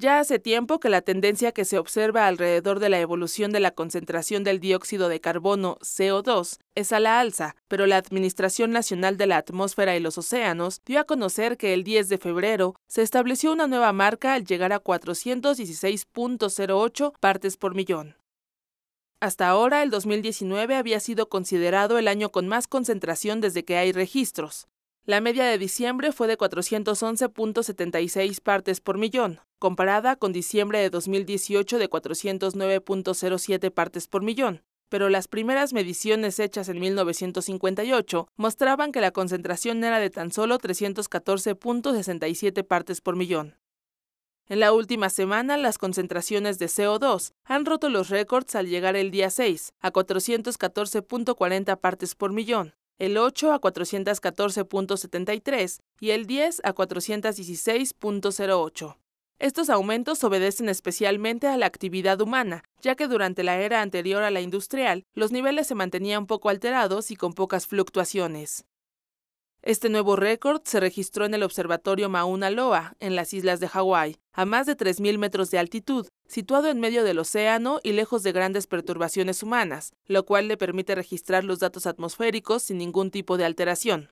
Ya hace tiempo que la tendencia que se observa alrededor de la evolución de la concentración del dióxido de carbono CO2 es a la alza, pero la Administración Nacional de la Atmósfera y los Océanos dio a conocer que el 10 de febrero se estableció una nueva marca al llegar a 416.08 partes por millón. Hasta ahora, el 2019 había sido considerado el año con más concentración desde que hay registros. La media de diciembre fue de 411.76 partes por millón, comparada con diciembre de 2018 de 409.07 partes por millón, pero las primeras mediciones hechas en 1958 mostraban que la concentración era de tan solo 314.67 partes por millón. En la última semana, las concentraciones de CO2 han roto los récords al llegar el día 6 a 414.40 partes por millón, el 8 a 414.73 y el 10 a 416.08. Estos aumentos obedecen especialmente a la actividad humana, ya que durante la era anterior a la industrial, los niveles se mantenían poco alterados y con pocas fluctuaciones. Este nuevo récord se registró en el observatorio Mauna Loa, en las islas de Hawái, a más de 3.000 metros de altitud, situado en medio del océano y lejos de grandes perturbaciones humanas, lo cual le permite registrar los datos atmosféricos sin ningún tipo de alteración.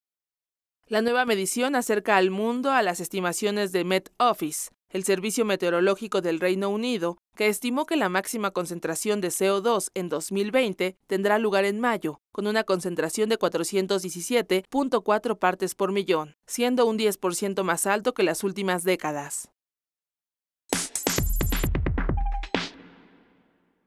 La nueva medición acerca al mundo a las estimaciones de Met Office, el Servicio Meteorológico del Reino Unido, que estimó que la máxima concentración de CO2 en 2020 tendrá lugar en mayo, con una concentración de 417.4 partes por millón, siendo un 10% más alto que las últimas décadas.